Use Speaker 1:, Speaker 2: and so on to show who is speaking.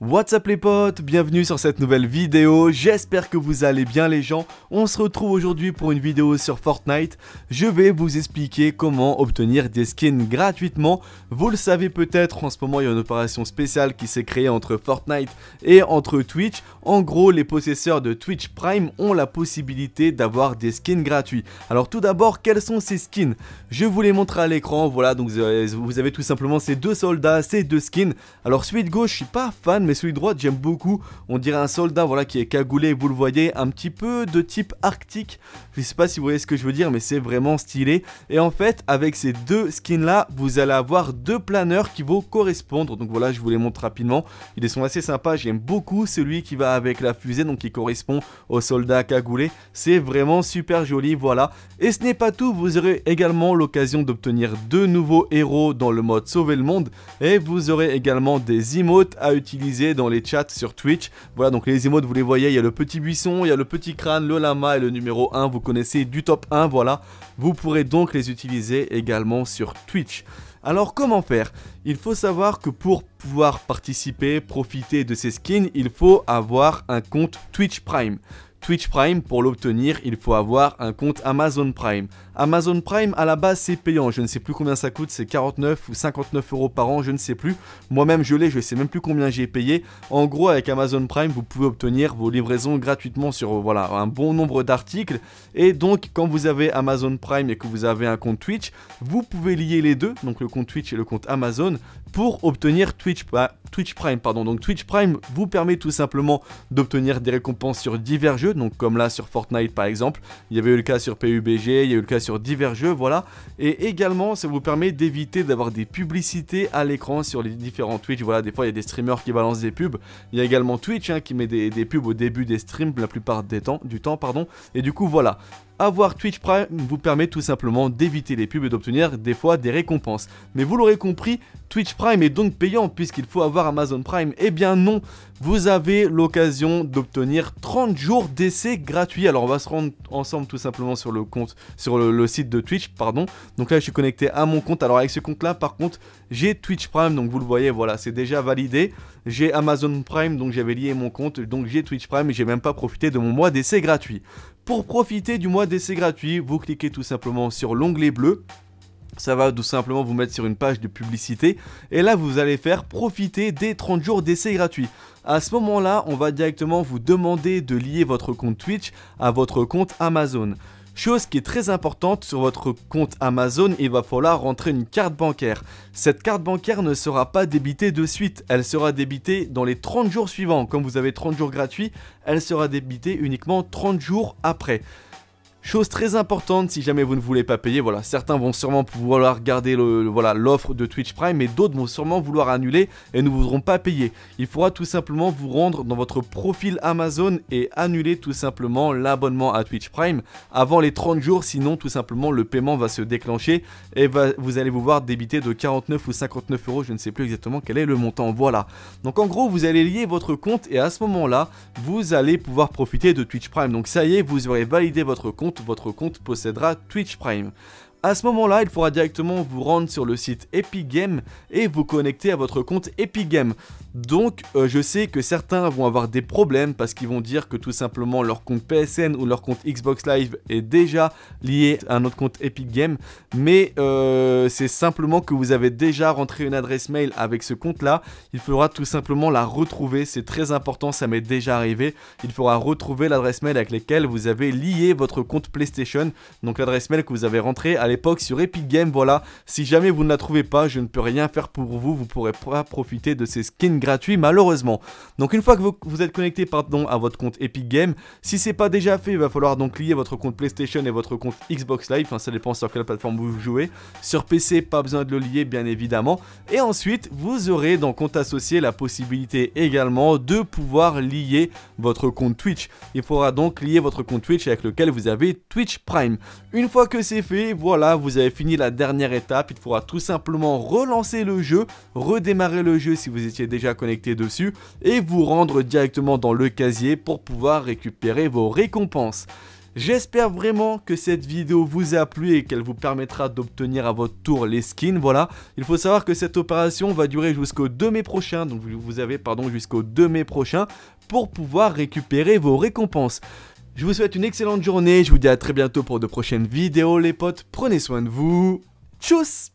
Speaker 1: What's up les potes, bienvenue sur cette nouvelle vidéo, j'espère que vous allez bien les gens, on se retrouve aujourd'hui pour une vidéo sur Fortnite, je vais vous expliquer comment obtenir des skins gratuitement, vous le savez peut-être, en ce moment il y a une opération spéciale qui s'est créée entre Fortnite et entre Twitch, en gros les possesseurs de Twitch Prime ont la possibilité d'avoir des skins gratuits. Alors tout d'abord, quels sont ces skins Je vous les montre à l'écran, voilà, donc euh, vous avez tout simplement ces deux soldats, ces deux skins, alors suite gauche je suis pas fan mais celui de droite j'aime beaucoup. On dirait un soldat voilà qui est cagoulé, vous le voyez, un petit peu de type arctique. Je sais pas si vous voyez ce que je veux dire, mais c'est vraiment stylé. Et en fait, avec ces deux skins là, vous allez avoir deux planeurs qui vont correspondre. Donc voilà, je vous les montre rapidement. Ils sont assez sympas, j'aime beaucoup celui qui va avec la fusée, donc qui correspond au soldat cagoulé. C'est vraiment super joli, voilà. Et ce n'est pas tout, vous aurez également l'occasion d'obtenir deux nouveaux héros dans le mode sauver le monde. Et vous aurez également des emotes à utiliser dans les chats sur Twitch. Voilà, donc les émotes, vous les voyez, il y a le petit buisson, il y a le petit crâne, le lama et le numéro 1, vous connaissez du top 1, voilà. Vous pourrez donc les utiliser également sur Twitch. Alors comment faire Il faut savoir que pour pouvoir participer, profiter de ces skins, il faut avoir un compte Twitch Prime. Twitch Prime, pour l'obtenir, il faut avoir un compte Amazon Prime. Amazon Prime, à la base, c'est payant. Je ne sais plus combien ça coûte, c'est 49 ou 59 euros par an, je ne sais plus. Moi-même, je l'ai, je ne sais même plus combien j'ai payé. En gros, avec Amazon Prime, vous pouvez obtenir vos livraisons gratuitement sur voilà, un bon nombre d'articles. Et donc, quand vous avez Amazon Prime et que vous avez un compte Twitch, vous pouvez lier les deux, donc le compte Twitch et le compte Amazon pour obtenir ah, Twitch, Prime. Pardon. Donc Twitch Prime vous permet tout simplement d'obtenir des récompenses sur divers jeux, donc comme là sur Fortnite par exemple, il y avait eu le cas sur PUBG, il y a eu le cas sur divers jeux, voilà. Et également ça vous permet d'éviter d'avoir des publicités à l'écran sur les différents Twitch, voilà, des fois il y a des streamers qui balancent des pubs, il y a également Twitch hein, qui met des, pubs au début des streams la plupart temps, du temps, pardon, et du coup voilà. Avoir Twitch Prime vous permet tout simplement d'éviter les pubs et d'obtenir des fois des récompenses. Mais vous l'aurez compris, Twitch Prime est donc payant puisqu'il faut avoir Amazon Prime. Eh bien non, vous avez l'occasion d'obtenir 30 jours d'essai gratuit. Alors on va se rendre ensemble tout simplement sur le compte, sur le, site de Twitch, pardon. Donc là je suis connecté à mon compte. Alors avec ce compte là par contre j'ai Twitch Prime, donc vous le voyez, voilà, c'est déjà validé. J'ai Amazon Prime, donc j'avais lié mon compte, donc j'ai Twitch Prime et j'ai même pas profité de mon mois d'essai gratuit. Pour profiter du mois d'essai gratuit, vous cliquez tout simplement sur l'onglet bleu ça va tout simplement vous mettre sur une page de publicité et là vous allez faire profiter des 30 jours d'essai gratuit. À ce moment-là, on va directement vous demander de lier votre compte Twitch à votre compte Amazon. Chose qui est très importante sur votre compte Amazon, il va falloir rentrer une carte bancaire. Cette carte bancaire ne sera pas débitée de suite, elle sera débitée dans les 30 jours suivants. Comme vous avez 30 jours gratuits, elle sera débitée uniquement 30 jours après. Chose très importante, si jamais vous ne voulez pas payer, voilà, certains vont sûrement vouloir garder le, voilà l'offre de Twitch Prime, mais d'autres vont sûrement vouloir annuler et ne voudront pas payer. Il faudra tout simplement vous rendre dans votre profil Amazon et annuler tout simplement l'abonnement à Twitch Prime avant les 30 jours, sinon tout simplement le paiement va se déclencher et va, vous allez vous voir débiter de 49 ou 59 euros, je ne sais plus exactement quel est le montant. Voilà. Donc en gros, vous allez lier votre compte et à ce moment-là, vous allez pouvoir profiter de Twitch Prime. Donc ça y est, vous aurez validé votre compte votre compte possédera Twitch Prime. À ce moment-là, il faudra directement vous rendre sur le site Epic Games et vous connecter à votre compte Epic Games. Donc, euh, je sais que certains vont avoir des problèmes parce qu'ils vont dire que tout simplement leur compte PSN ou leur compte Xbox Live est déjà lié à un autre compte Epic Games, mais euh, c'est simplement que vous avez déjà rentré une adresse mail avec ce compte-là. Il faudra tout simplement la retrouver, c'est très important, ça m'est déjà arrivé. Il faudra retrouver l'adresse mail avec laquelle vous avez lié votre compte PlayStation, donc l'adresse mail que vous avez rentrée à l'époque sur Epic Games. Voilà, si jamais vous ne la trouvez pas, je ne peux rien faire pour vous. Vous pourrez pas profiter de ces skins gratuits malheureusement. Donc une fois que vous, êtes connecté pardon, à votre compte Epic Games, si c'est pas déjà fait, il va falloir donc lier votre compte PlayStation et votre compte Xbox Live. ça dépend sur quelle plateforme vous jouez. Sur PC, pas besoin de le lier bien évidemment. Et ensuite, vous aurez dans compte associé la possibilité également de pouvoir lier votre compte Twitch. Il faudra donc lier votre compte Twitch avec lequel vous avez Twitch Prime. Une fois que c'est fait, voilà vous avez fini la dernière étape. Il faudra tout simplement relancer le jeu, redémarrer le jeu si vous étiez déjà connecté dessus et vous rendre directement dans le casier pour pouvoir récupérer vos récompenses. J'espère vraiment que cette vidéo vous a plu et qu'elle vous permettra d'obtenir à votre tour les skins, voilà. Il faut savoir que cette opération va durer jusqu'au 2 mai prochain, donc vous avez pardon jusqu'au 2 mai prochain pour pouvoir récupérer vos récompenses. Je vous souhaite une excellente journée, je vous dis à très bientôt pour de prochaines vidéos les potes, prenez soin de vous, tchuss